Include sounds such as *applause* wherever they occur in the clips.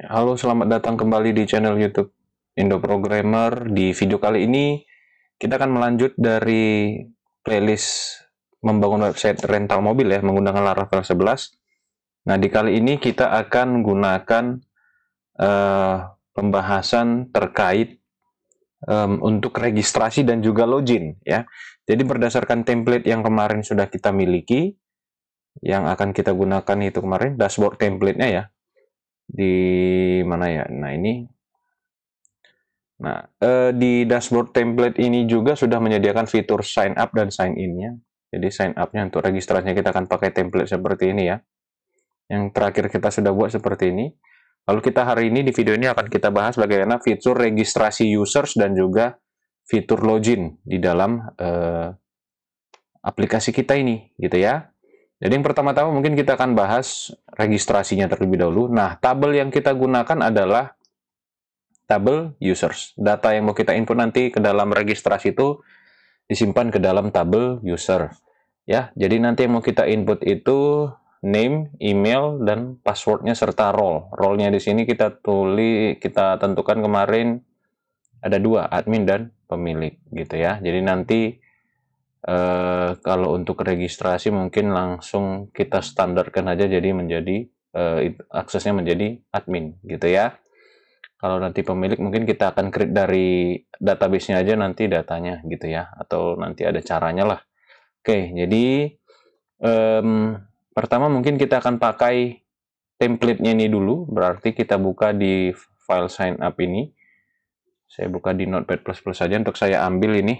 Halo, selamat datang kembali di channel YouTube Indo Programmer. Di video kali ini kita akan melanjut dari playlist membangun website rental mobil ya menggunakan Laravel 11. Nah, di kali ini kita akan gunakan uh, pembahasan terkait um, untuk registrasi dan juga login ya. Jadi berdasarkan template yang kemarin sudah kita miliki yang akan kita gunakan itu kemarin dashboard template-nya ya di mana ya? Nah, ini. Nah, eh, di dashboard template ini juga sudah menyediakan fitur sign up dan sign in-nya. Jadi sign up-nya untuk registrasinya kita akan pakai template seperti ini ya. Yang terakhir kita sudah buat seperti ini. Lalu kita hari ini di video ini akan kita bahas bagaimana fitur registrasi users dan juga fitur login di dalam eh, aplikasi kita ini, gitu ya. Jadi yang pertama-tama mungkin kita akan bahas registrasinya terlebih dahulu. Nah, tabel yang kita gunakan adalah tabel users. Data yang mau kita input nanti ke dalam registrasi itu disimpan ke dalam tabel user. Ya, jadi nanti yang mau kita input itu name, email, dan passwordnya serta role. Role-nya di sini kita tulis, kita tentukan kemarin ada dua, admin dan pemilik gitu ya. Jadi nanti uh, kalau untuk registrasi mungkin langsung kita standarkan aja jadi menjadi uh, aksesnya menjadi admin gitu ya kalau nanti pemilik mungkin kita akan create dari database-nya aja nanti datanya gitu ya atau nanti ada caranya lah oke jadi um, pertama mungkin kita akan pakai template-nya ini dulu berarti kita buka di file sign up ini saya buka di notepad++ saja untuk saya ambil ini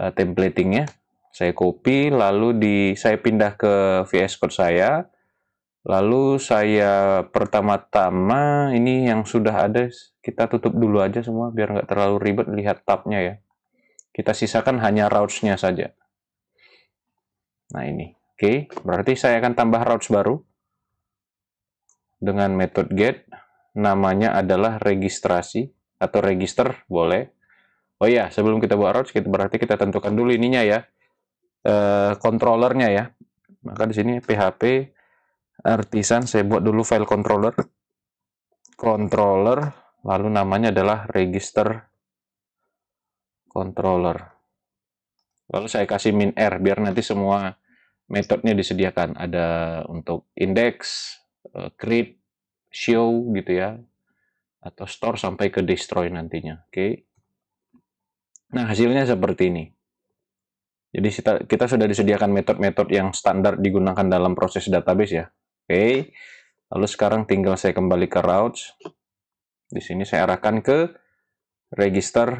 uh, templatingnya saya copy lalu di saya pindah ke VS Code saya lalu saya pertama-tama ini yang sudah ada kita tutup dulu aja semua biar nggak terlalu ribet lihat tabnya ya kita sisakan hanya routes-nya saja nah ini oke okay. berarti saya akan tambah routes baru dengan metode get namanya adalah registrasi atau register boleh Oh iya, sebelum kita buat routes, kita berarti kita tentukan dulu ininya ya, kontrolernya eh, e, ya. Maka di sini PHP artisan saya buat dulu file controller, controller, lalu namanya adalah register controller. Lalu saya kasih min r biar nanti semua metodenya disediakan. Ada untuk index, eh, create, show gitu ya, atau store sampai ke destroy nantinya. Oke. Okay. Nah, hasilnya seperti ini. Jadi kita, kita sudah disediakan metode-metode yang standar digunakan dalam proses database ya. Oke. Okay. Lalu sekarang tinggal saya kembali ke routes. Di sini saya arahkan ke register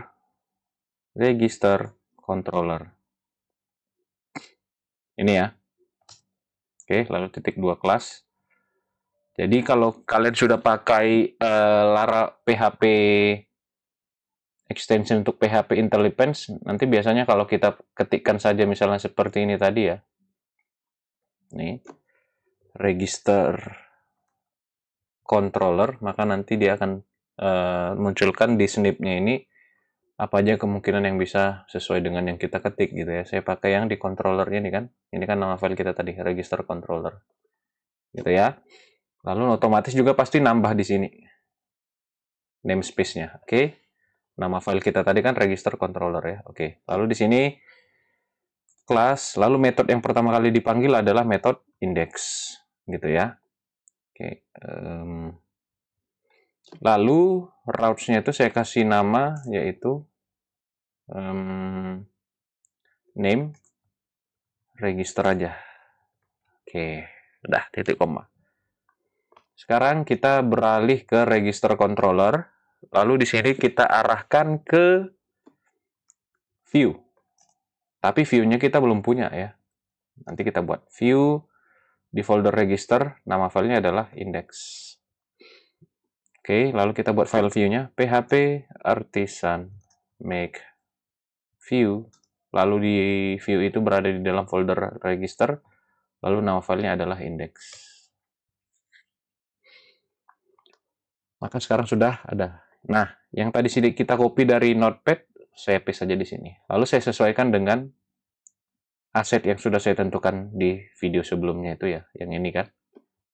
register controller. Ini ya. Oke, lalu titik dua kelas. Jadi kalau kalian sudah pakai uh, Lara PHP extension untuk PHP IntelliPens nanti biasanya kalau kita ketikkan saja misalnya seperti ini tadi ya. Nih. Register controller, maka nanti dia akan uh, munculkan di snipnya ini apa aja kemungkinan yang bisa sesuai dengan yang kita ketik gitu ya. Saya pakai yang di controller ini kan. Ini kan nama file kita tadi, register controller. Gitu ya. Lalu otomatis juga pasti nambah di sini namespace-nya. Oke. Okay? Nama file kita tadi kan register controller ya. Oke, lalu di sini kelas, lalu metode yang pertama kali dipanggil adalah metode index, gitu ya. Oke, um, lalu routes-nya itu saya kasih nama yaitu um, name register aja. Oke, udah titik koma. Sekarang kita beralih ke register controller. Lalu di sini kita arahkan ke view. Tapi view-nya kita belum punya ya. Nanti kita buat view di folder register, nama filenya adalah index. Oke, lalu kita buat file view-nya php artisan make view. Lalu di view itu berada di dalam folder register, lalu nama filenya adalah index. Maka sekarang sudah ada Nah, yang tadi kita copy dari Notepad, saya paste saja di sini. Lalu saya sesuaikan dengan aset yang sudah saya tentukan di video sebelumnya itu ya, yang ini kan.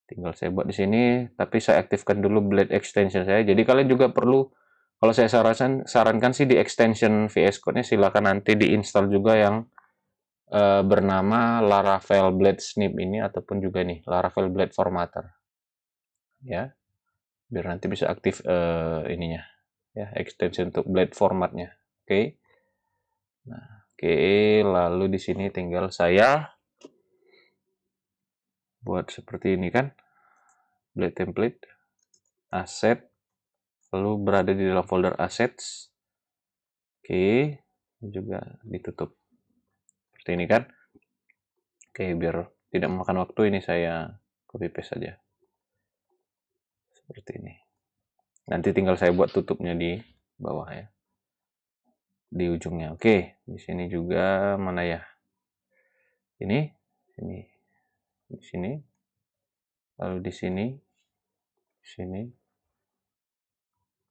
Tinggal saya buat di sini, tapi saya aktifkan dulu blade extension saya. Jadi kalian juga perlu, kalau saya sarankan, sarankan sih di extension VS Code-nya silakan nanti diinstal juga yang eh, bernama Laravel Blade Snip ini, ataupun juga nih, Laravel Blade Formatter. Ya, biar nanti bisa aktif uh, ininya ya extension untuk blade formatnya oke okay. nah oke okay. lalu di sini tinggal saya buat seperti ini kan blade template aset lalu berada di dalam folder assets oke okay. juga ditutup seperti ini kan oke biar tidak memakan waktu ini saya copy paste saja seperti ini nanti tinggal saya buat tutupnya di bawah ya di ujungnya oke di sini juga mana ya ini ini di sini lalu di sini di sini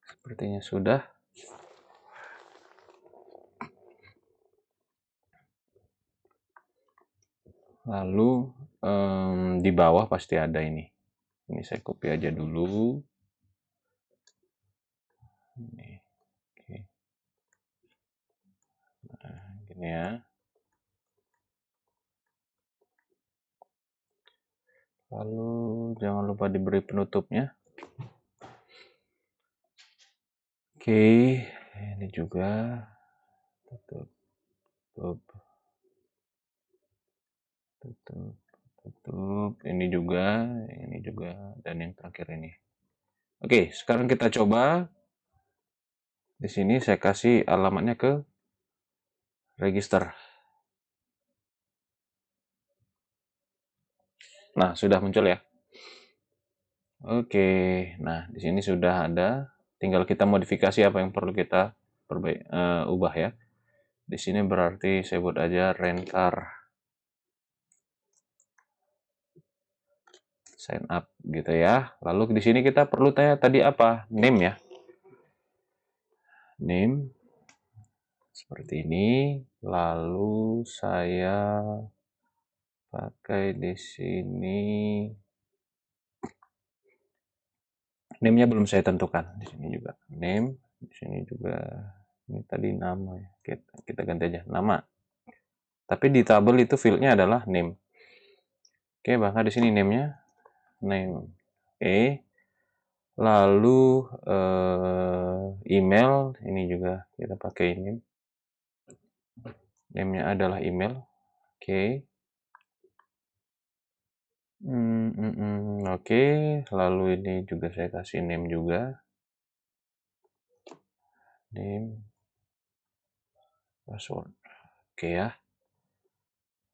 sepertinya sudah lalu um, di bawah pasti ada ini ini saya copy aja dulu ini oke nah gini ya lalu jangan lupa diberi penutupnya oke ini juga tutup tutup tutup tutup ini juga ini juga dan yang terakhir ini oke sekarang kita coba di sini saya kasih alamatnya ke register nah sudah muncul ya oke nah di sini sudah ada tinggal kita modifikasi apa yang perlu kita perbaik uh, eh, ubah ya di sini berarti saya buat aja rentar sign up gitu ya. Lalu di sini kita perlu tanya tadi apa? Name ya. Name seperti ini. Lalu saya pakai di sini name-nya belum saya tentukan di sini juga name di sini juga ini tadi nama ya kita, kita ganti aja nama tapi di tabel itu fieldnya adalah name oke bahkan nah, di sini name-nya name. Oke. Okay. Lalu uh, email ini juga kita pakai ini. Name-nya adalah email. Oke. Okay. Hmm, mm, mm, Oke, okay. lalu ini juga saya kasih name juga. Name password. Oke okay, ya.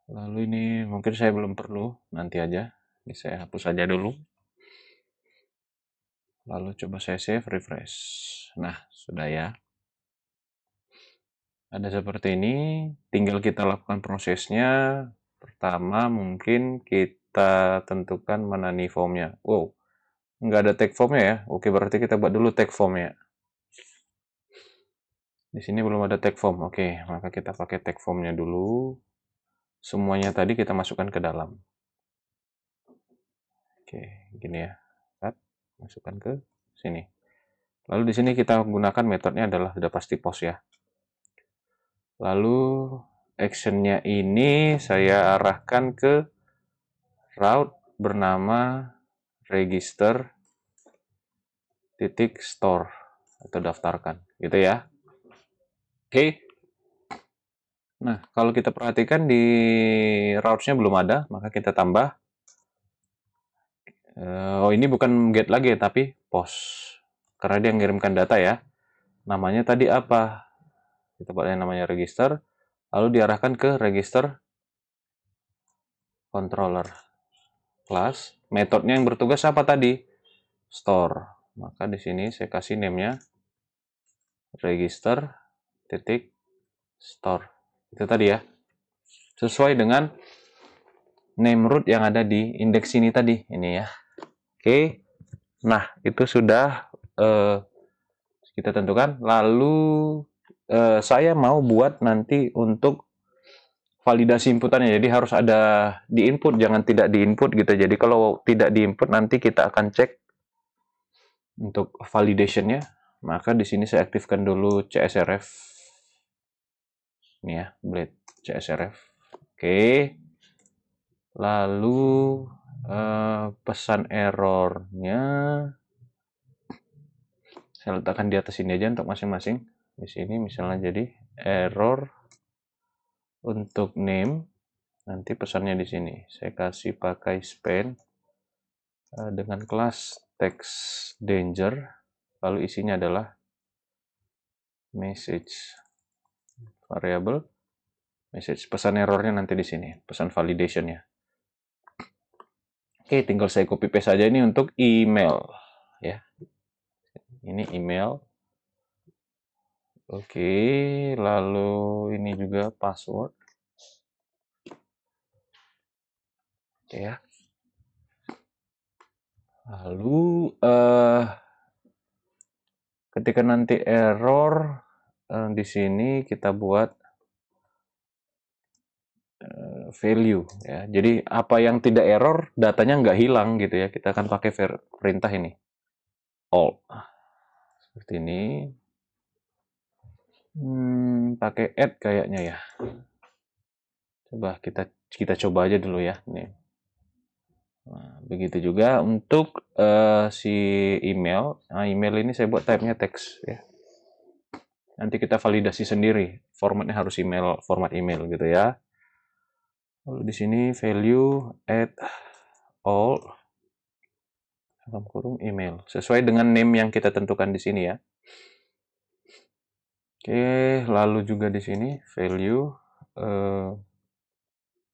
Lalu ini mungkin saya belum perlu, nanti aja. Ini saya hapus aja dulu. Lalu coba saya save, refresh. Nah, sudah ya. Ada seperti ini, tinggal kita lakukan prosesnya. Pertama, mungkin kita tentukan mana nih formnya. Wow, nggak ada tag formnya ya. Oke, berarti kita buat dulu tag formnya. Di sini belum ada tag form. Oke, maka kita pakai tag formnya dulu. Semuanya tadi kita masukkan ke dalam. Oke, gini ya. Cut, masukkan ke sini. Lalu di sini kita gunakan metodenya adalah sudah pasti post ya. Lalu actionnya ini saya arahkan ke route bernama register titik store atau daftarkan gitu ya. Oke. Nah, kalau kita perhatikan di routes-nya belum ada, maka kita tambah Eh, oh ini bukan get lagi tapi post. Karena dia mengirimkan data ya. Namanya tadi apa? Kita buat yang namanya register. Lalu diarahkan ke register controller class. Metodenya yang bertugas apa tadi? Store. Maka di sini saya kasih namenya register titik store. Itu tadi ya. Sesuai dengan name root yang ada di indeks ini tadi. Ini ya. Oke. Nah, itu sudah eh, kita tentukan. Lalu eh, saya mau buat nanti untuk validasi inputannya. Jadi harus ada di input, jangan tidak di input gitu. Jadi kalau tidak di input nanti kita akan cek untuk validationnya. Maka di sini saya aktifkan dulu CSRF. Ini ya, blade CSRF. Oke. Lalu uh, pesan errornya saya letakkan di atas ini aja untuk masing-masing di sini misalnya jadi error untuk name nanti pesannya di sini saya kasih pakai span uh, dengan kelas text danger lalu isinya adalah message variable message pesan errornya nanti di sini pesan validationnya Oke, tinggal saya copy paste saja ini untuk email ya. Ini email. Oke, lalu ini juga password. Oke ya. Lalu uh, ketika nanti error uh, di sini kita buat Eh, value ya. Jadi apa yang tidak error datanya nggak hilang gitu ya. Kita akan pakai perintah ini all seperti ini. Hmm, pakai add kayaknya ya. Coba kita kita coba aja dulu ya. Nih. Nah, begitu juga untuk uh, si email. Nah, email ini saya buat type-nya teks ya. Nanti kita validasi sendiri. Formatnya harus email format email gitu ya lalu di sini value at all dalam kurung email sesuai dengan name yang kita tentukan di sini ya oke lalu juga di sini value uh,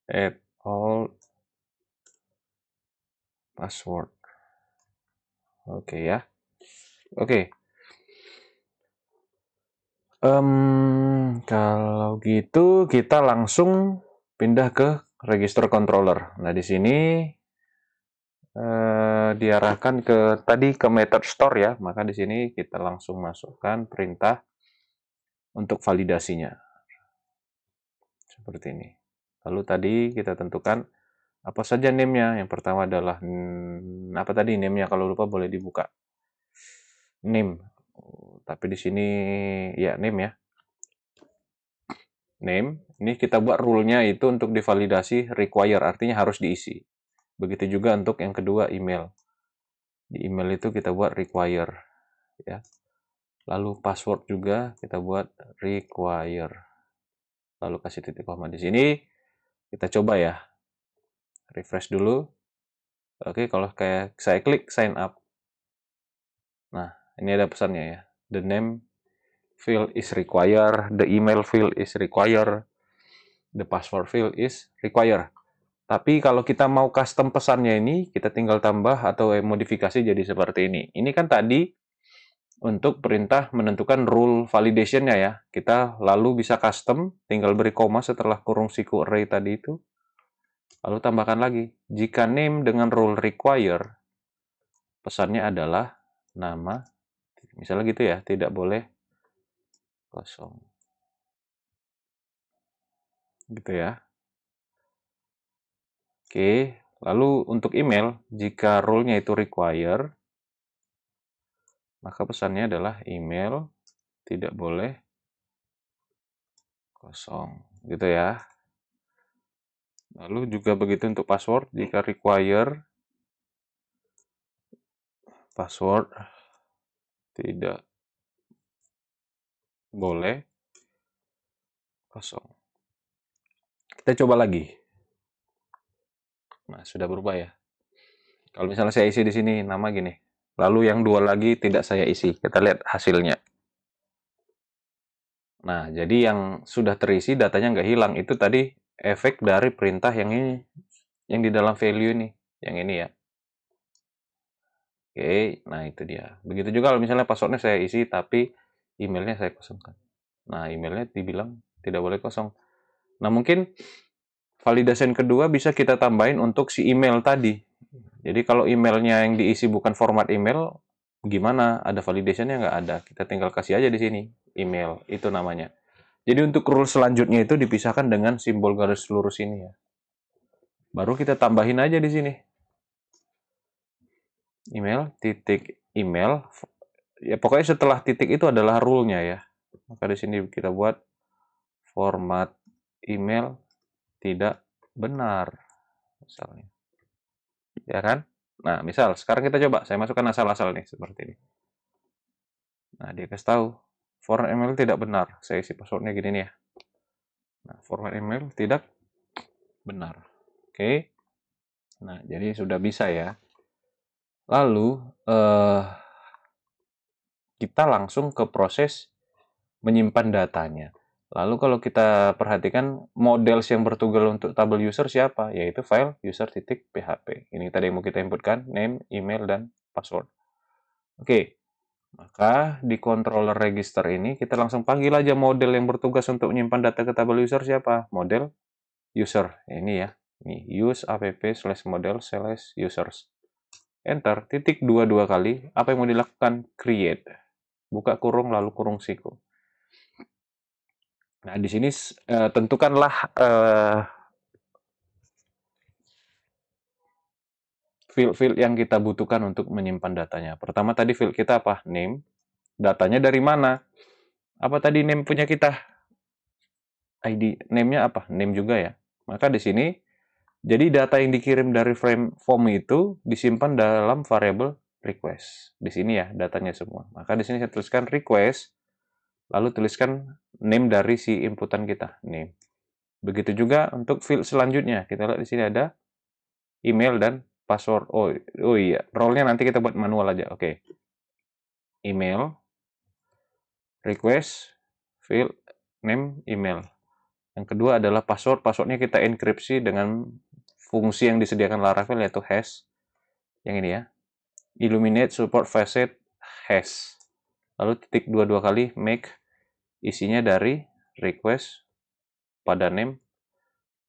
at all password oke ya oke um, kalau gitu kita langsung pindah ke register controller. Nah, di sini eh, diarahkan ke tadi ke method store ya, maka di sini kita langsung masukkan perintah untuk validasinya. Seperti ini. Lalu tadi kita tentukan apa saja name-nya. Yang pertama adalah hmm, apa tadi name-nya kalau lupa boleh dibuka. Name. Tapi di sini ya name ya name, ini kita buat rule-nya itu untuk divalidasi require, artinya harus diisi. Begitu juga untuk yang kedua email. Di email itu kita buat require. ya. Lalu password juga kita buat require. Lalu kasih titik koma di sini. Kita coba ya. Refresh dulu. Oke, kalau kayak saya klik sign up. Nah, ini ada pesannya ya. The name field is required, the email field is required, the password field is required. Tapi kalau kita mau custom pesannya ini, kita tinggal tambah atau eh, modifikasi jadi seperti ini. Ini kan tadi untuk perintah menentukan rule validationnya ya. Kita lalu bisa custom, tinggal beri koma setelah kurung siku array tadi itu. Lalu tambahkan lagi, jika name dengan rule require, pesannya adalah nama, misalnya gitu ya, tidak boleh kosong gitu ya oke lalu untuk email jika rule-nya itu require maka pesannya adalah email tidak boleh kosong gitu ya lalu juga begitu untuk password jika require password tidak boleh kosong. Kita coba lagi. Nah, sudah berubah ya. Kalau misalnya saya isi di sini nama gini, lalu yang dua lagi tidak saya isi. Kita lihat hasilnya. Nah, jadi yang sudah terisi datanya nggak hilang. Itu tadi efek dari perintah yang ini, yang di dalam value ini, yang ini ya. Oke, nah itu dia. Begitu juga kalau misalnya passwordnya saya isi, tapi emailnya saya kosongkan. Nah, emailnya dibilang tidak boleh kosong. Nah, mungkin validasi yang kedua bisa kita tambahin untuk si email tadi. Jadi kalau emailnya yang diisi bukan format email, gimana? Ada validationnya nggak ada? Kita tinggal kasih aja di sini email itu namanya. Jadi untuk rule selanjutnya itu dipisahkan dengan simbol garis lurus ini ya. Baru kita tambahin aja di sini. Email titik email ya pokoknya setelah titik itu adalah rule-nya ya. Maka di sini kita buat format email tidak benar misalnya. Ya kan? Nah, misal sekarang kita coba saya masukkan asal-asal nih seperti ini. Nah, dia kasih tahu format email tidak benar. Saya isi passwordnya gini nih ya. Nah, format email tidak benar. Oke. Okay. Nah, jadi sudah bisa ya. Lalu eh kita langsung ke proses menyimpan datanya. Lalu kalau kita perhatikan model yang bertugas untuk tabel user siapa? Yaitu file user.php Ini tadi yang mau kita inputkan, name, email, dan password. Oke, maka di controller register ini kita langsung panggil aja model yang bertugas untuk menyimpan data ke tabel user siapa? Model user. Ini ya, ini use app slash model slash users. Enter, titik dua dua kali. Apa yang mau dilakukan? Create buka kurung lalu kurung siku. Nah, di sini eh, tentukanlah eh, field-field yang kita butuhkan untuk menyimpan datanya. Pertama tadi field kita apa? Name. Datanya dari mana? Apa tadi name punya kita? ID name-nya apa? Name juga ya. Maka di sini jadi data yang dikirim dari frame form itu disimpan dalam variable request. Di sini ya datanya semua. Maka di sini saya tuliskan request, lalu tuliskan name dari si inputan kita, name. Begitu juga untuk field selanjutnya. Kita lihat di sini ada email dan password. Oh, oh iya, role-nya nanti kita buat manual aja. Oke. Okay. Email, request, field, name, email. Yang kedua adalah password. Passwordnya kita enkripsi dengan fungsi yang disediakan Laravel yaitu hash. Yang ini ya illuminate support facet has lalu titik dua-dua kali make isinya dari request pada name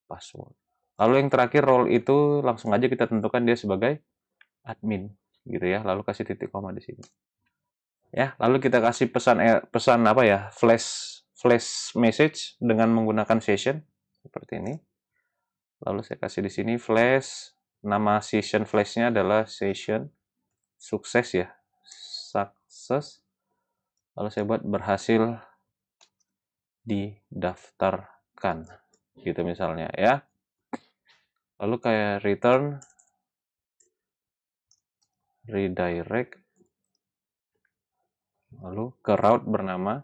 password lalu yang terakhir role itu langsung aja kita tentukan dia sebagai admin gitu ya lalu kasih titik koma di sini ya lalu kita kasih pesan eh, pesan apa ya flash flash message dengan menggunakan session seperti ini lalu saya kasih di sini flash nama session flashnya adalah session sukses ya sukses lalu saya buat berhasil didaftarkan gitu misalnya ya lalu kayak return redirect lalu ke route bernama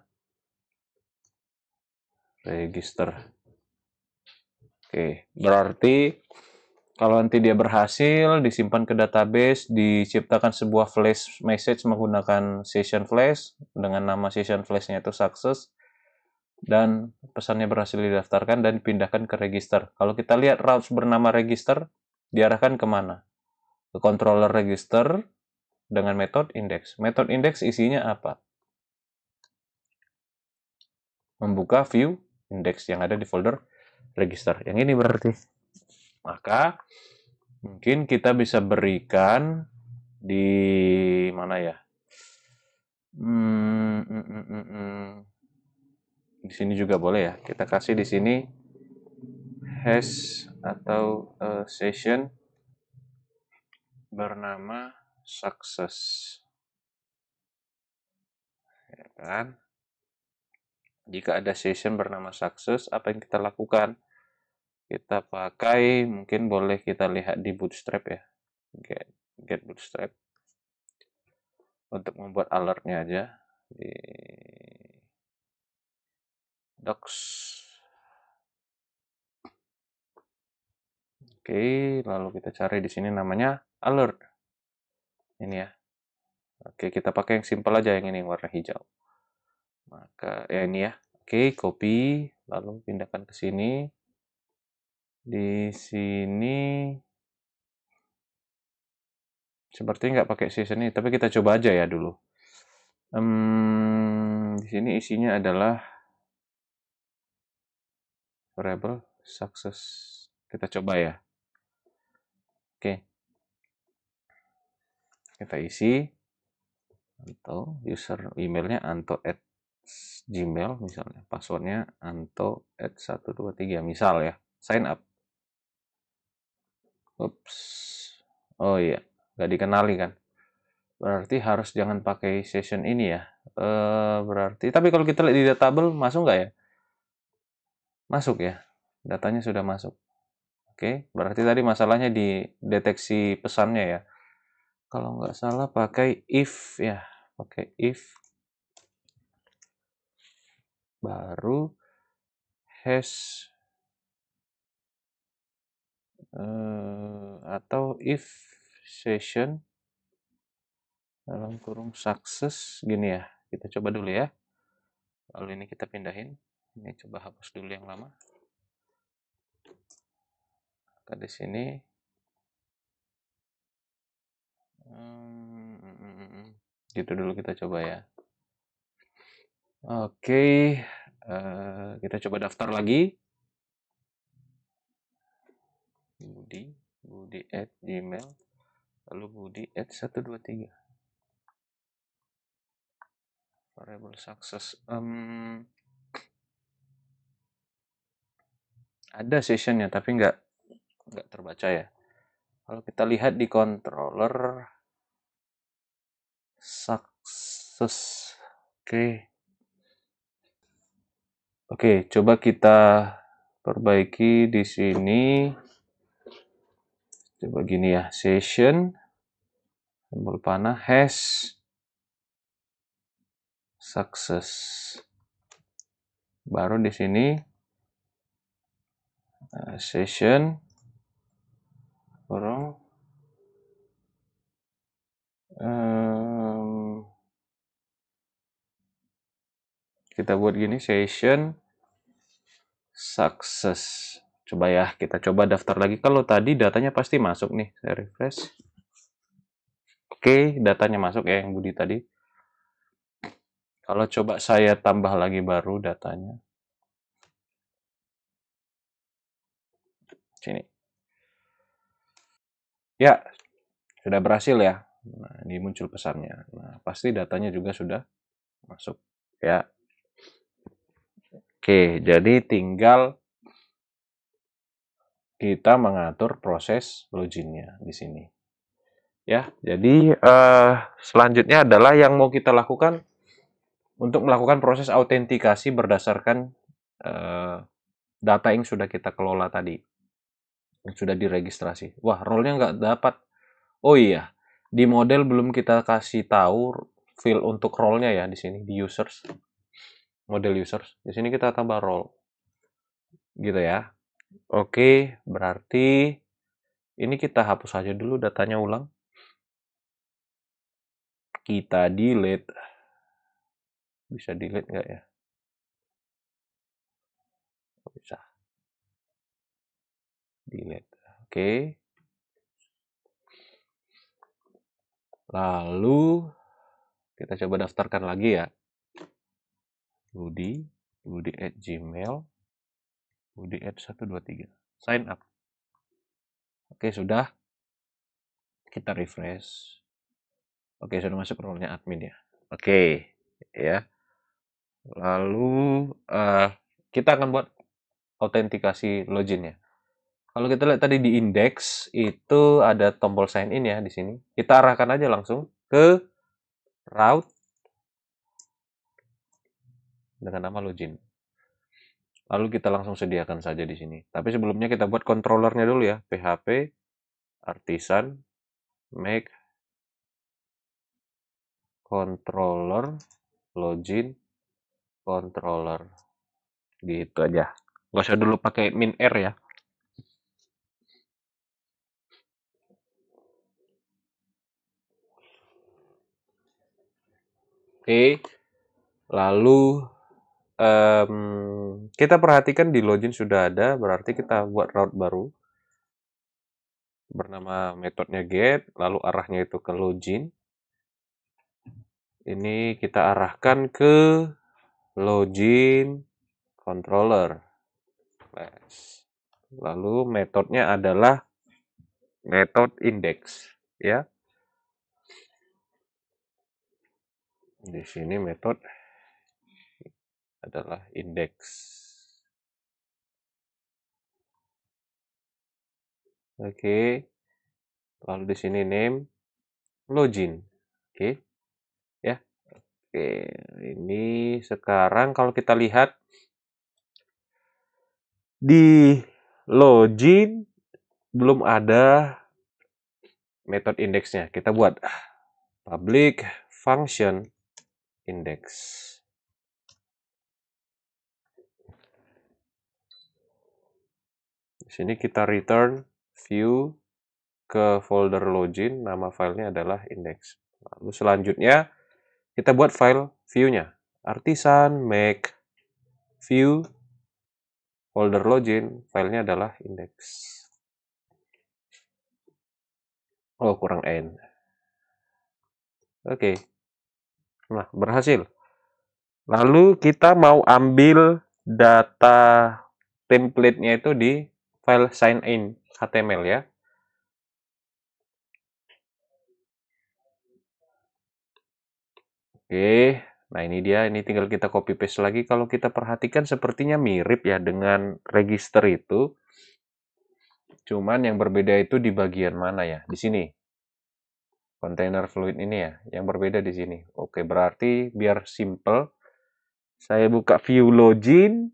register oke berarti kalau nanti dia berhasil, disimpan ke database, diciptakan sebuah flash message menggunakan session flash dengan nama session flashnya itu success dan pesannya berhasil didaftarkan dan dipindahkan ke register. Kalau kita lihat routes bernama register diarahkan kemana? Ke controller register dengan metode index. Metode index isinya apa? Membuka view index yang ada di folder register. Yang ini berarti. Maka mungkin kita bisa berikan di mana ya? Hmm, hmm, hmm, di sini juga boleh ya. Kita kasih di sini has atau eh, session bernama success. Ya kan? Jika ada session bernama success, apa yang kita lakukan? kita pakai mungkin boleh kita lihat di bootstrap ya get, get bootstrap untuk membuat alertnya aja di docs oke lalu kita cari di sini namanya alert ini ya oke kita pakai yang simple aja yang ini yang warna hijau maka ya ini ya oke copy lalu pindahkan ke sini di sini seperti nggak pakai season ini, tapi kita coba aja ya dulu. Um, di sini isinya adalah variable success. Kita coba ya. Oke. Okay. Kita isi anto user emailnya anto at gmail misalnya passwordnya anto at 123 misal ya sign up Ups. Oh iya, nggak dikenali kan. Berarti harus jangan pakai session ini ya. E, berarti, tapi kalau kita lihat di database masuk nggak ya? Masuk ya, datanya sudah masuk. Oke, berarti tadi masalahnya di deteksi pesannya ya. Kalau nggak salah pakai if ya, pakai if. Baru hash Eh, atau if session dalam kurung sukses gini ya kita coba dulu ya lalu ini kita pindahin ini coba hapus dulu yang lama ke di sini hmm, hmm, hmm, hmm gitu dulu kita coba ya oke okay. uh, eh, kita coba daftar lagi budi budi at gmail lalu budi at 123 variable success um, ada sessionnya tapi nggak nggak terbaca ya kalau kita lihat di controller success oke okay. oke okay, coba kita perbaiki di sini coba gini ya session simbol panah has success baru di sini eh, session kurang um, kita buat gini session success Coba ya, kita coba daftar lagi. Kalau tadi datanya pasti masuk nih. Saya refresh. Oke, datanya masuk ya yang Budi tadi. Kalau coba saya tambah lagi baru datanya. Sini. Ya, sudah berhasil ya. Nah, ini muncul pesannya. Nah, pasti datanya juga sudah masuk ya. Oke, jadi tinggal kita mengatur proses loginnya di sini. Ya, jadi uh, selanjutnya adalah yang mau kita lakukan untuk melakukan proses autentikasi berdasarkan uh, data yang sudah kita kelola tadi, yang sudah diregistrasi. Wah, role-nya nggak dapat. Oh iya, di model belum kita kasih tahu field untuk role-nya ya di sini di users, model users. Di sini kita tambah role, gitu ya. Oke, berarti ini kita hapus aja dulu datanya ulang. Kita delete. Bisa delete nggak ya? Bisa. Delete. Oke. Lalu kita coba daftarkan lagi ya. Budi, budi at gmail. UDR123 sign up oke sudah kita refresh oke sudah masuk role-nya admin ya oke ya lalu uh, kita akan buat autentikasi loginnya kalau kita lihat tadi di index itu ada tombol sign in ya di sini kita arahkan aja langsung ke route dengan nama login Lalu kita langsung sediakan saja di sini. Tapi sebelumnya kita buat kontrolernya dulu ya. PHP artisan make controller login controller gitu aja Gak usah dulu pakai min r ya oke lalu um, kita perhatikan di login sudah ada, berarti kita buat route baru bernama metodenya get, lalu arahnya itu ke login. Ini kita arahkan ke login controller. Lalu metodenya adalah method index, ya. Di sini metode adalah indeks. Oke. Okay. Lalu di sini name login. Oke. Okay. Ya. Oke, okay. ini sekarang kalau kita lihat di login belum ada metode indeksnya. Kita buat public function index. sini kita return view ke folder login, nama filenya adalah index. Lalu selanjutnya kita buat file view-nya. Artisan make view folder login, filenya adalah index. Oh, kurang n. Oke. Okay. Nah, berhasil. Lalu kita mau ambil data template-nya itu di file sign in HTML ya. Oke, nah ini dia, ini tinggal kita copy paste lagi. Kalau kita perhatikan sepertinya mirip ya dengan register itu. Cuman yang berbeda itu di bagian mana ya? Di sini. Container fluid ini ya, yang berbeda di sini. Oke, berarti biar simple, saya buka view login,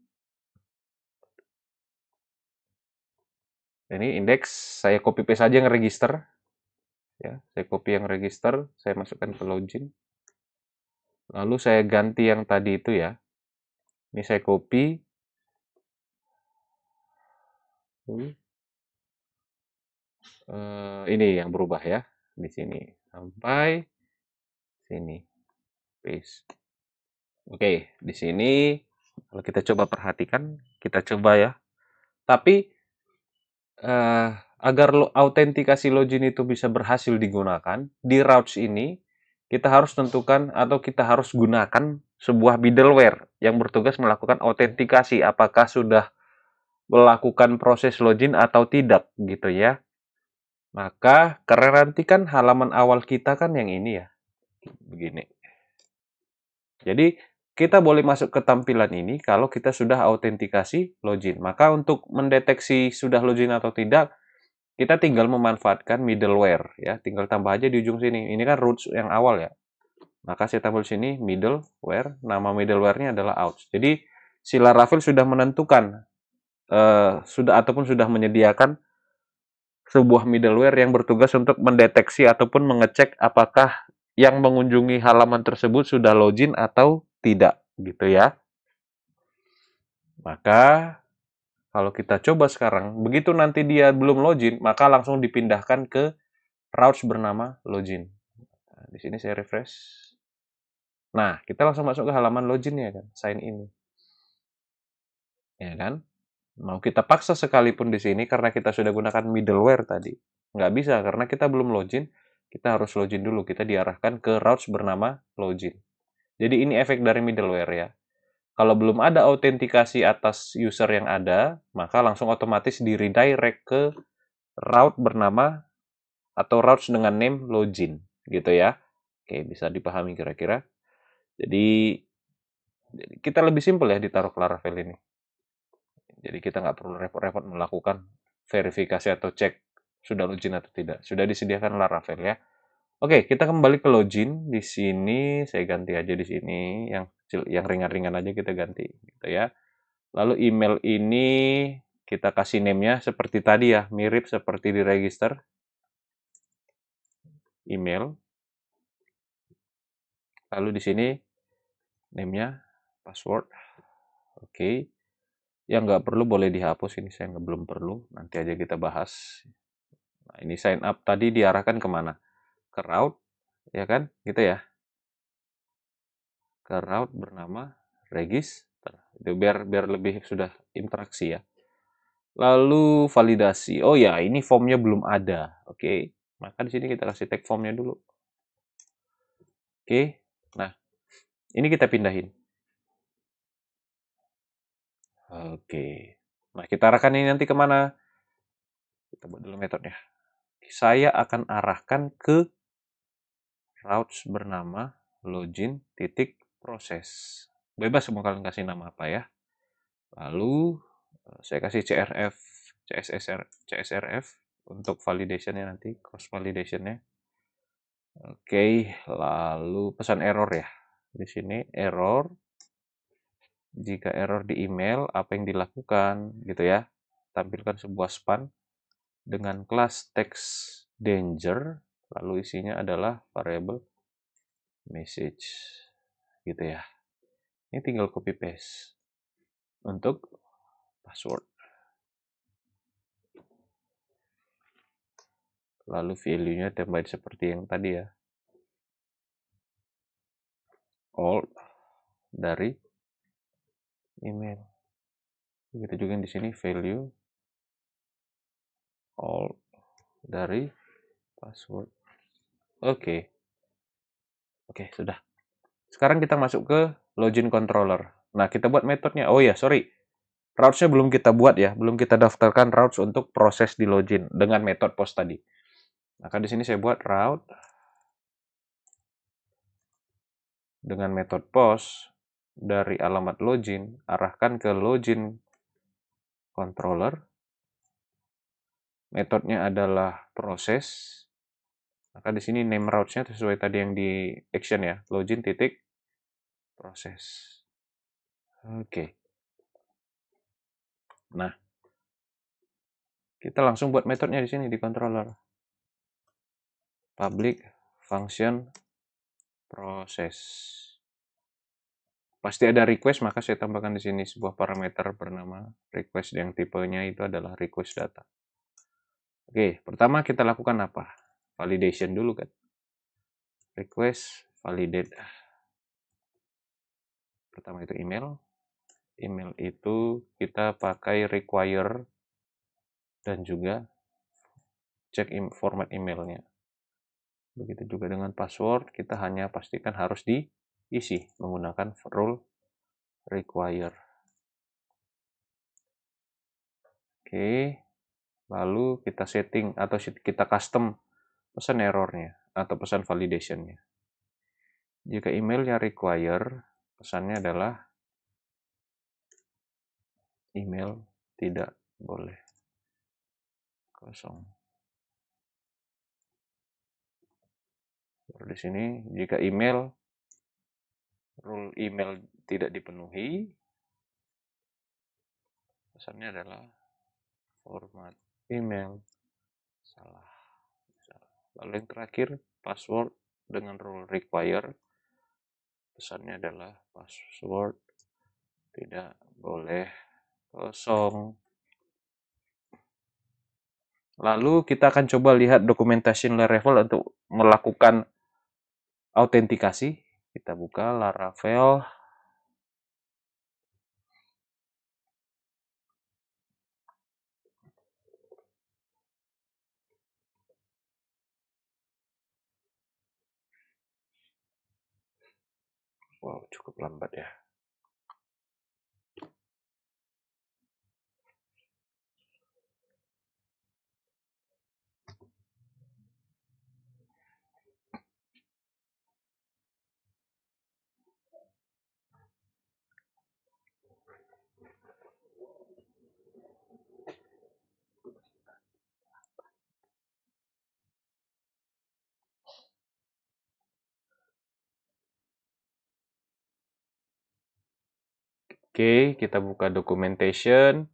ini indeks saya copy paste saja yang register ya saya copy yang register saya masukkan ke login lalu saya ganti yang tadi itu ya ini saya copy eh, ini yang berubah ya di sini sampai sini paste oke di sini kalau kita coba perhatikan kita coba ya tapi uh, agar lo autentikasi login itu bisa berhasil digunakan, di routes ini kita harus tentukan atau kita harus gunakan sebuah middleware yang bertugas melakukan autentikasi apakah sudah melakukan proses login atau tidak gitu ya. Maka karena nanti kan halaman awal kita kan yang ini ya, begini. Jadi kita boleh masuk ke tampilan ini kalau kita sudah autentikasi login. Maka untuk mendeteksi sudah login atau tidak, kita tinggal memanfaatkan middleware ya. Tinggal tambah aja di ujung sini. Ini kan root yang awal ya. Maka saya tampil sini middleware. Nama middleware-nya adalah out. Jadi si Laravel sudah menentukan eh, sudah ataupun sudah menyediakan sebuah middleware yang bertugas untuk mendeteksi ataupun mengecek apakah yang mengunjungi halaman tersebut sudah login atau tidak gitu ya. Maka kalau kita coba sekarang, begitu nanti dia belum login, maka langsung dipindahkan ke routes bernama login. Nah, di sini saya refresh. Nah, kita langsung masuk ke halaman login ya kan, sign in. Ya kan? Mau kita paksa sekalipun di sini karena kita sudah gunakan middleware tadi. Nggak bisa karena kita belum login, kita harus login dulu. Kita diarahkan ke routes bernama login. Jadi ini efek dari middleware ya. Kalau belum ada autentikasi atas user yang ada, maka langsung otomatis di redirect ke route bernama atau routes dengan name login gitu ya. Oke, bisa dipahami kira-kira. Jadi kita lebih simpel ya ditaruh ke Laravel ini. Jadi kita nggak perlu repot-repot melakukan verifikasi atau cek sudah login atau tidak. Sudah disediakan Laravel ya. Oke, kita kembali ke login. Di sini saya ganti aja di sini yang kecil, yang ringan-ringan aja kita ganti gitu ya. Lalu email ini kita kasih name-nya seperti tadi ya, mirip seperti di register. Email. Lalu di sini name-nya password. Oke. Okay. Yang nggak perlu boleh dihapus, ini saya nggak belum perlu, nanti aja kita bahas. Nah, ini sign up tadi diarahkan kemana? ke route ya kan gitu ya ke route bernama Regis. itu biar biar lebih sudah interaksi ya lalu validasi oh ya ini formnya belum ada oke okay. maka di sini kita kasih tag formnya dulu oke okay. nah ini kita pindahin oke okay. nah kita arahkan ini nanti kemana kita buat dulu metodenya saya akan arahkan ke routes bernama login titik proses. Bebas semua kalian kasih nama apa ya. Lalu eh, saya kasih CRF, CSSR, CSRF untuk validationnya nanti, cross validationnya. Oke, lalu pesan error ya. Di sini error. Jika error di email, apa yang dilakukan gitu ya. Tampilkan sebuah span dengan kelas text danger lalu isinya adalah variable message gitu ya ini tinggal copy paste untuk password lalu value-nya tambahin seperti yang tadi ya all dari email kita juga di sini value all dari password Oke. Oke, sudah. Sekarang kita masuk ke login controller. Nah, kita buat metodenya. Oh ya, sorry. Routes-nya belum kita buat ya, belum kita daftarkan routes untuk proses di login dengan metode post tadi. Maka di sini saya buat route dengan metode post dari alamat login arahkan ke login controller. Metodenya adalah proses maka di sini name routes-nya sesuai tadi yang di action ya, login titik proses. Oke. Okay. Nah, kita langsung buat metodenya di sini di controller. Public function proses. Pasti ada request, maka saya tambahkan di sini sebuah parameter bernama request yang tipenya itu adalah request data. Oke, pertama kita lakukan apa? validation dulu kan request validate pertama itu email email itu kita pakai require dan juga cek format emailnya begitu juga dengan password kita hanya pastikan harus diisi menggunakan rule require oke lalu kita setting atau kita custom pesan errornya atau pesan validationnya. Jika emailnya require, pesannya adalah email tidak boleh kosong. di sini jika email rule email tidak dipenuhi, pesannya adalah format email salah lalu yang terakhir password dengan rule require pesannya adalah password tidak boleh kosong lalu kita akan coba lihat dokumentasi Laravel untuk melakukan autentikasi kita buka Laravel Wow, cukup lambat ya. Oke, kita buka documentation.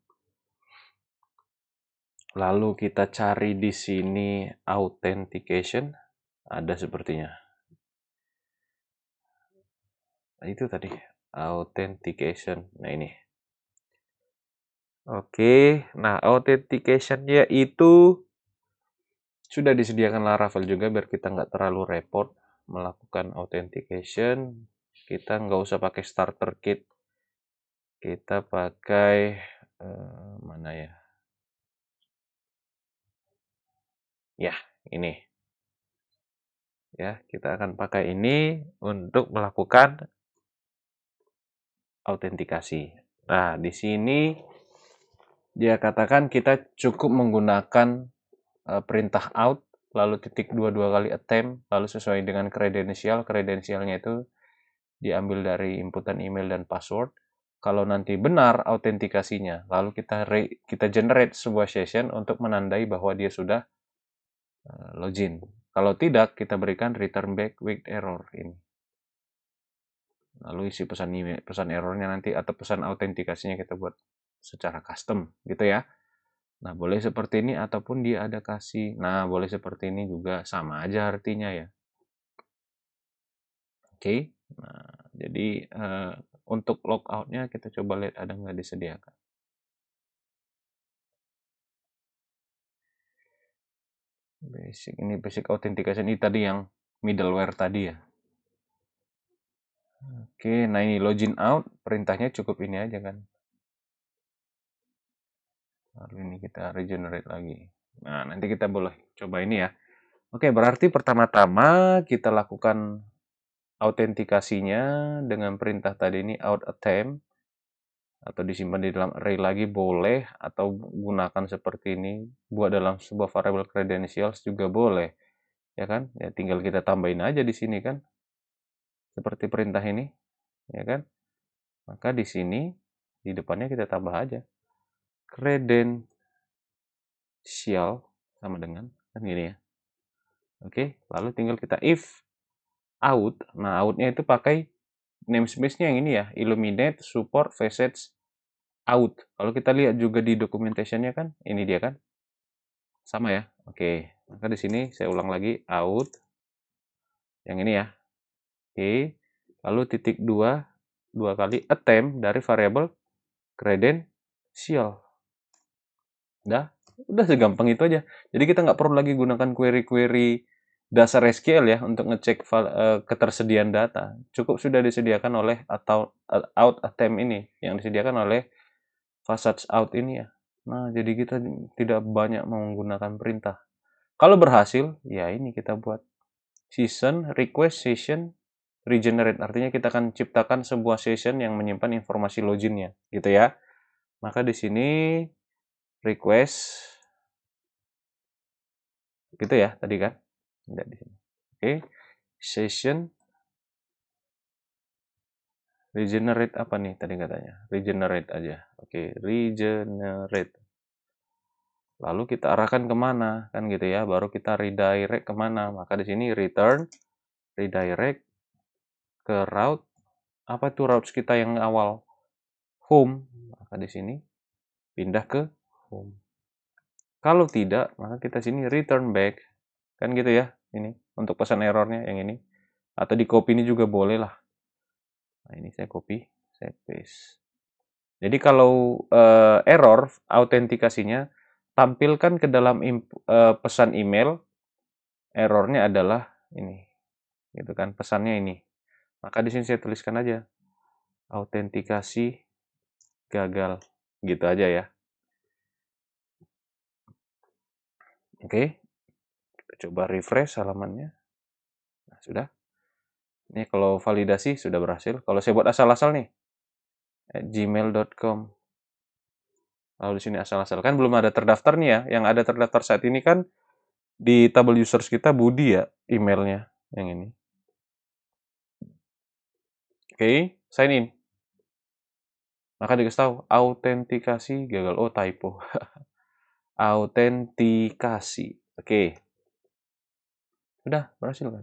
Lalu kita cari di sini authentication. Ada sepertinya. Nah, Itu tadi authentication. Nah ini. Oke, nah authentication authenticationnya itu sudah disediakan Laravel juga biar kita nggak terlalu repot melakukan authentication. Kita nggak usah pakai starter kit kita pakai eh, mana ya? Ya, ini. Ya, kita akan pakai ini untuk melakukan autentikasi. Nah, di sini dia katakan kita cukup menggunakan eh, perintah out lalu titik dua dua kali attempt lalu sesuai dengan kredensial kredensialnya itu diambil dari inputan email dan password kalau nanti benar autentikasinya, lalu kita re, kita generate sebuah session untuk menandai bahwa dia sudah eh, login. Kalau tidak, kita berikan return back with error ini. Lalu isi pesan email, pesan errornya nanti atau pesan autentikasinya kita buat secara custom gitu ya. Nah, boleh seperti ini ataupun dia ada kasih. Nah, boleh seperti ini juga sama aja artinya ya. Oke. Okay. Nah, jadi uh, untuk logoutnya kita coba lihat ada nggak disediakan. Basic ini basic authentication ini tadi yang middleware tadi ya. Oke, nah ini login out perintahnya cukup ini aja kan. Lalu ini kita regenerate lagi. Nah, nanti kita boleh coba ini ya. Oke, berarti pertama-tama kita lakukan autentikasinya dengan perintah tadi ini out attempt atau disimpan di dalam array lagi boleh atau gunakan seperti ini buat dalam sebuah variable credentials juga boleh ya kan ya tinggal kita tambahin aja di sini kan seperti perintah ini ya kan maka di sini di depannya kita tambah aja credential sama dengan kan gini ya oke lalu tinggal kita if out. Nah, outnya itu pakai namespace-nya yang ini ya, illuminate support facets out. Kalau kita lihat juga di documentation-nya kan, ini dia kan. Sama ya. Oke. Maka di sini saya ulang lagi out. Yang ini ya. Oke. Lalu titik 2 dua kali attempt dari variabel credential. Udah, udah segampang itu aja. Jadi kita nggak perlu lagi gunakan query-query dasar SQL ya untuk ngecek uh, ketersediaan data cukup sudah disediakan oleh atau eh, out attempt ini yang disediakan oleh facets out ini ya. Nah, jadi kita tidak banyak menggunakan perintah. Kalau berhasil, ya ini kita buat season request session regenerate. Artinya kita akan ciptakan sebuah session yang menyimpan informasi loginnya, gitu ya. Maka di sini request gitu ya tadi kan tidak di sini oke okay. session regenerate apa nih tadi katanya regenerate aja oke okay. regenerate lalu kita arahkan kemana kan gitu ya baru kita redirect kemana maka di sini return redirect ke route apa itu routes kita yang awal home maka di sini pindah ke home kalau tidak maka kita sini return back kan gitu ya ini untuk pesan errornya yang ini atau di copy ini juga boleh lah nah ini saya copy saya paste jadi kalau uh, error autentikasinya tampilkan ke dalam uh, pesan email errornya adalah ini gitu kan pesannya ini maka di sini saya tuliskan aja autentikasi gagal gitu aja ya oke okay coba refresh halamannya. Nah, sudah. Ini kalau validasi sudah berhasil. Kalau saya buat asal-asal nih, at gmail.com. Lalu di sini asal-asal. Kan belum ada terdaftar nih ya. Yang ada terdaftar saat ini kan di tabel users kita Budi ya emailnya yang ini. Oke, okay, sign in. Maka dikasih tahu, autentikasi gagal. Oh, typo. *laughs* autentikasi. Oke. Okay udah berhasil kan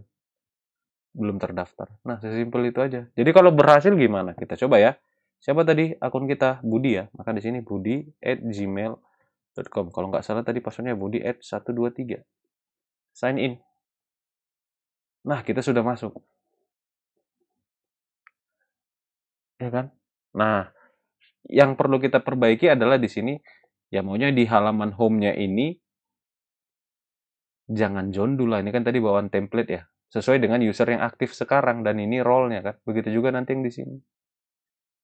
belum terdaftar nah sesimpel itu aja jadi kalau berhasil gimana kita coba ya siapa tadi akun kita Budi ya maka di sini Budi at gmail.com kalau nggak salah tadi passwordnya Budi at 123 sign in nah kita sudah masuk ya kan nah yang perlu kita perbaiki adalah di sini ya maunya di halaman home-nya ini jangan John dulu lah. Ini kan tadi bawaan template ya. Sesuai dengan user yang aktif sekarang dan ini role-nya kan. Begitu juga nanti yang di sini.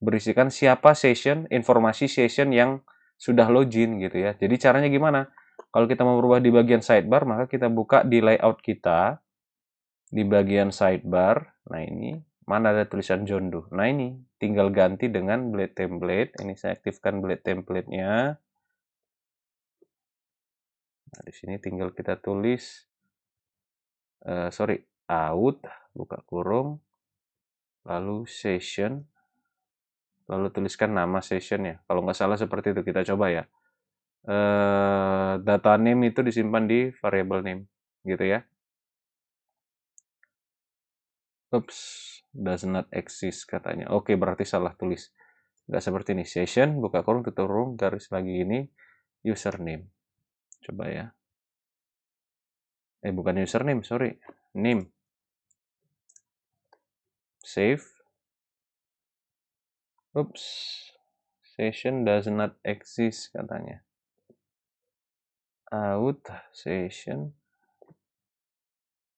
Berisikan siapa session, informasi session yang sudah login gitu ya. Jadi caranya gimana? Kalau kita mau berubah di bagian sidebar, maka kita buka di layout kita. Di bagian sidebar, nah ini, mana ada tulisan John Doe? Nah ini, tinggal ganti dengan blade template. Ini saya aktifkan blade template-nya. Nah, di sini tinggal kita tulis uh, sorry out buka kurung lalu session lalu tuliskan nama session ya kalau nggak salah seperti itu kita coba ya uh, data name itu disimpan di variable name gitu ya Oops, does not exist katanya oke berarti salah tulis nggak seperti ini session buka kurung tutup kurung garis lagi ini username coba ya eh bukan username sorry name save oops session does not exist katanya out session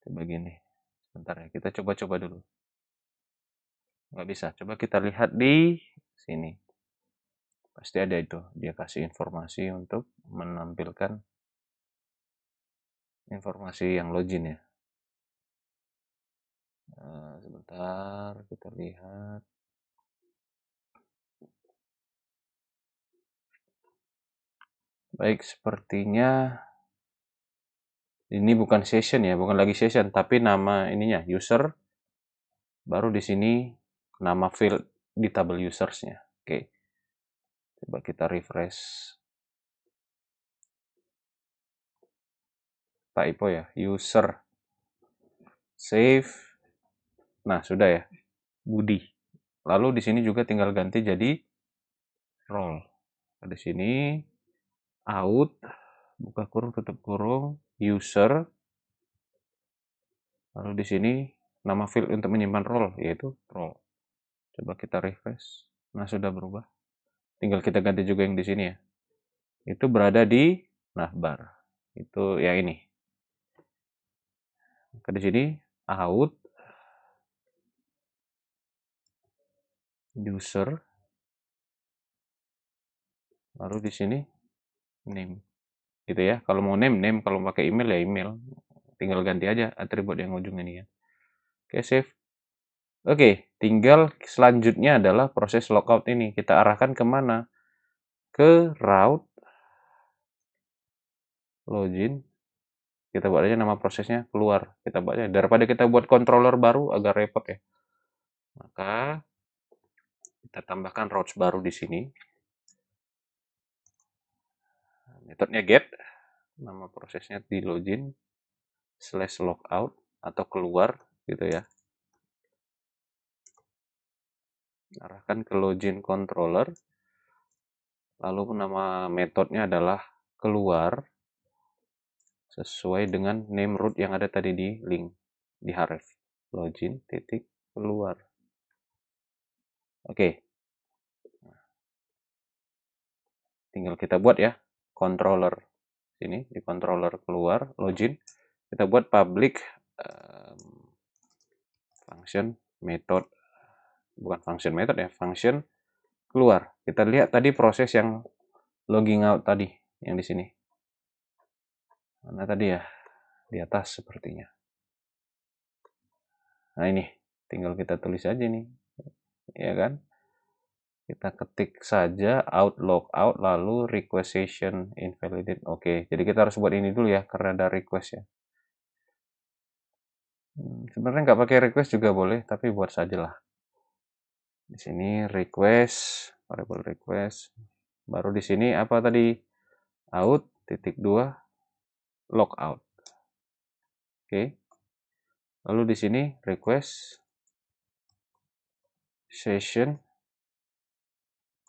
coba gini sebentar ya kita coba-coba dulu nggak bisa coba kita lihat di sini pasti ada itu dia kasih informasi untuk menampilkan informasi yang login ya. Nah, sebentar kita lihat. Baik, sepertinya ini bukan session ya, bukan lagi session, tapi nama ininya user. Baru di sini nama field di tabel usersnya. Oke, coba kita refresh. typo ya user save nah sudah ya Budi lalu di sini juga tinggal ganti jadi role ada nah, di sini out buka kurung tutup kurung user lalu di sini nama field untuk menyimpan role yaitu role coba kita refresh nah sudah berubah tinggal kita ganti juga yang di sini ya itu berada di nah bar. itu ya ini ke di sini out user baru di sini name gitu ya kalau mau name name kalau pakai email ya email tinggal ganti aja atribut yang ujung ini ya oke save oke tinggal selanjutnya adalah proses logout ini kita arahkan kemana ke route login kita buat aja nama prosesnya keluar kita buat aja daripada kita buat controller baru agak repot ya maka kita tambahkan routes baru di sini metodenya get nama prosesnya di login slash logout atau keluar gitu ya arahkan ke login controller lalu nama metodenya adalah keluar sesuai dengan name root yang ada tadi di link di href login titik keluar oke tinggal kita buat ya controller sini di controller keluar login kita buat public um, function method bukan function method ya function keluar kita lihat tadi proses yang logging out tadi yang di sini Mana tadi ya? Di atas sepertinya. Nah ini, tinggal kita tulis aja nih. Ya kan? Kita ketik saja out logout lalu request session invalid Oke, jadi kita harus buat ini dulu ya karena ada request ya. Hmm, sebenarnya nggak pakai request juga boleh, tapi buat sajalah. Di sini request, variable request. Baru di sini apa tadi? Out titik dua logout. Oke. Lalu di sini request session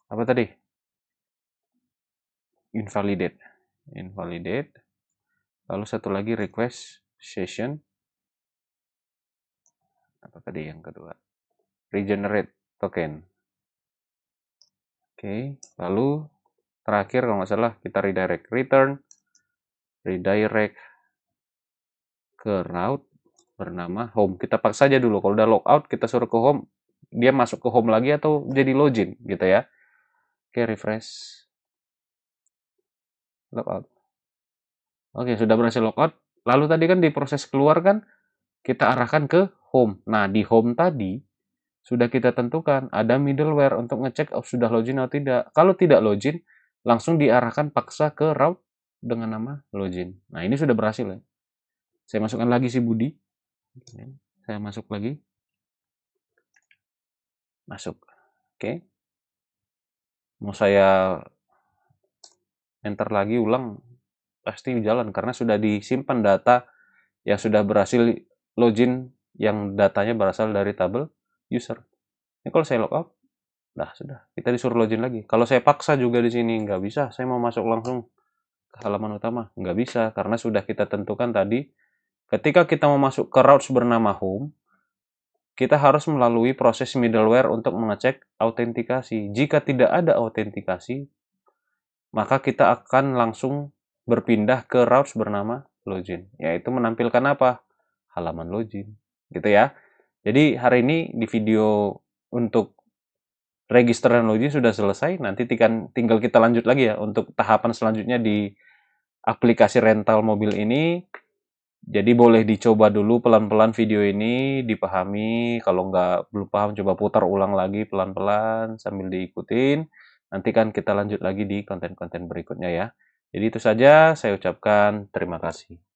apa tadi? Invalidate. Invalidate. Lalu satu lagi request session apa tadi yang kedua? Regenerate token. Oke, lalu terakhir kalau nggak salah kita redirect return redirect ke route bernama home. Kita paksa aja dulu. Kalau udah logout, kita suruh ke home. Dia masuk ke home lagi atau jadi login gitu ya. Oke, refresh. Logout. Oke, sudah berhasil logout. Lalu tadi kan di proses keluar kan, kita arahkan ke home. Nah, di home tadi, sudah kita tentukan ada middleware untuk ngecek oh, sudah login atau tidak. Kalau tidak login, langsung diarahkan paksa ke route dengan nama login. Nah, ini sudah berhasil ya. Saya masukkan lagi si Budi. Saya masuk lagi. Masuk. Oke. Mau saya enter lagi ulang pasti jalan karena sudah disimpan data yang sudah berhasil login yang datanya berasal dari tabel user. Ini kalau saya logout, dah sudah, kita disuruh login lagi. Kalau saya paksa juga di sini nggak bisa, saya mau masuk langsung halaman utama? Nggak bisa, karena sudah kita tentukan tadi, ketika kita mau masuk ke routes bernama home, kita harus melalui proses middleware untuk mengecek autentikasi. Jika tidak ada autentikasi, maka kita akan langsung berpindah ke routes bernama login, yaitu menampilkan apa? Halaman login, gitu ya. Jadi hari ini di video untuk register dan login sudah selesai, nanti tinggal kita lanjut lagi ya untuk tahapan selanjutnya di aplikasi rental mobil ini. Jadi boleh dicoba dulu pelan-pelan video ini dipahami. Kalau nggak belum paham coba putar ulang lagi pelan-pelan sambil diikutin. Nanti kan kita lanjut lagi di konten-konten berikutnya ya. Jadi itu saja saya ucapkan terima kasih.